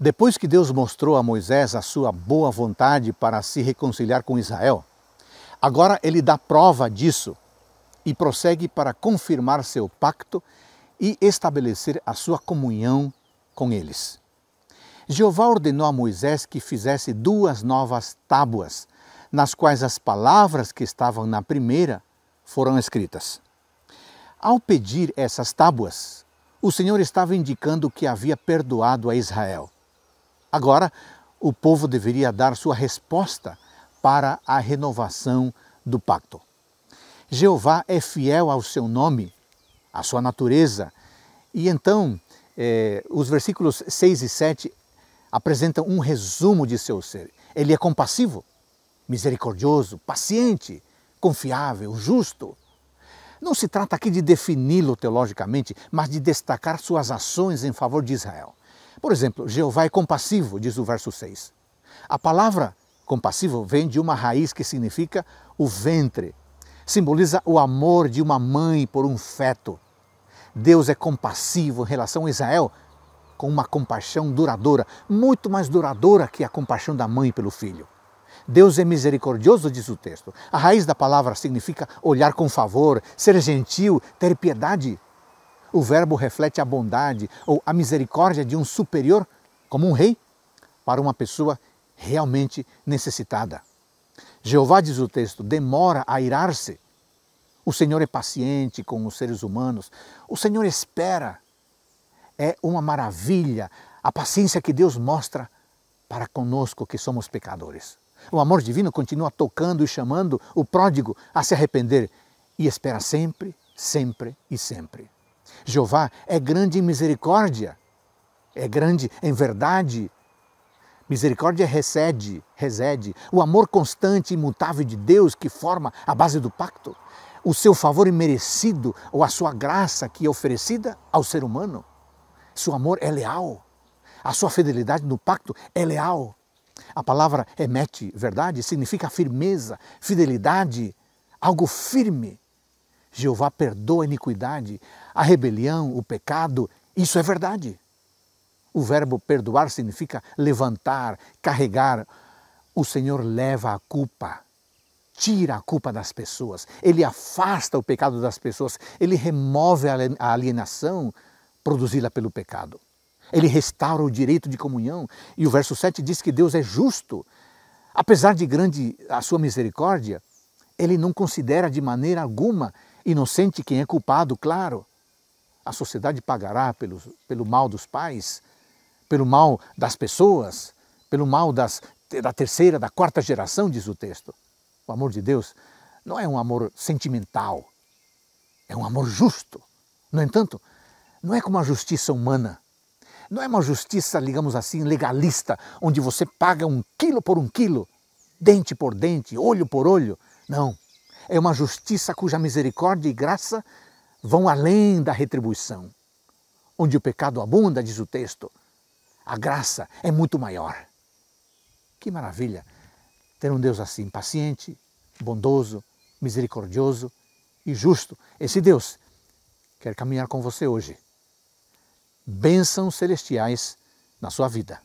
Depois que Deus mostrou a Moisés a sua boa vontade para se reconciliar com Israel, agora ele dá prova disso e prossegue para confirmar seu pacto e estabelecer a sua comunhão com eles. Jeová ordenou a Moisés que fizesse duas novas tábuas, nas quais as palavras que estavam na primeira foram escritas. Ao pedir essas tábuas, o Senhor estava indicando que havia perdoado a Israel Agora, o povo deveria dar sua resposta para a renovação do pacto. Jeová é fiel ao seu nome, à sua natureza. E então, eh, os versículos 6 e 7 apresentam um resumo de seu ser. Ele é compassivo, misericordioso, paciente, confiável, justo. Não se trata aqui de defini-lo teologicamente, mas de destacar suas ações em favor de Israel. Por exemplo, Jeová é compassivo, diz o verso 6. A palavra compassivo vem de uma raiz que significa o ventre. Simboliza o amor de uma mãe por um feto. Deus é compassivo em relação a Israel com uma compaixão duradoura, muito mais duradoura que a compaixão da mãe pelo filho. Deus é misericordioso, diz o texto. A raiz da palavra significa olhar com favor, ser gentil, ter piedade. O verbo reflete a bondade ou a misericórdia de um superior, como um rei, para uma pessoa realmente necessitada. Jeová, diz o texto, demora a irar-se. O Senhor é paciente com os seres humanos. O Senhor espera. É uma maravilha a paciência que Deus mostra para conosco que somos pecadores. O amor divino continua tocando e chamando o pródigo a se arrepender e espera sempre, sempre e sempre. Jeová é grande em misericórdia, é grande em verdade. Misericórdia recede, resede, o amor constante e imutável de Deus que forma a base do pacto, o seu favor imerecido ou a sua graça que é oferecida ao ser humano. Seu amor é leal, a sua fidelidade no pacto é leal. A palavra emete, verdade, significa firmeza, fidelidade, algo firme. Jeová perdoa a iniquidade, a rebelião, o pecado. Isso é verdade. O verbo perdoar significa levantar, carregar. O Senhor leva a culpa, tira a culpa das pessoas, ele afasta o pecado das pessoas, ele remove a alienação produzida pelo pecado. Ele restaura o direito de comunhão. E o verso 7 diz que Deus é justo. Apesar de grande a sua misericórdia, ele não considera de maneira alguma Inocente quem é culpado, claro. A sociedade pagará pelo, pelo mal dos pais, pelo mal das pessoas, pelo mal das, da terceira, da quarta geração, diz o texto. O amor de Deus não é um amor sentimental, é um amor justo. No entanto, não é como a justiça humana. Não é uma justiça, digamos assim, legalista, onde você paga um quilo por um quilo, dente por dente, olho por olho. Não. É uma justiça cuja misericórdia e graça vão além da retribuição. Onde o pecado abunda, diz o texto, a graça é muito maior. Que maravilha ter um Deus assim, paciente, bondoso, misericordioso e justo. Esse Deus quer caminhar com você hoje. Bênçãos celestiais na sua vida.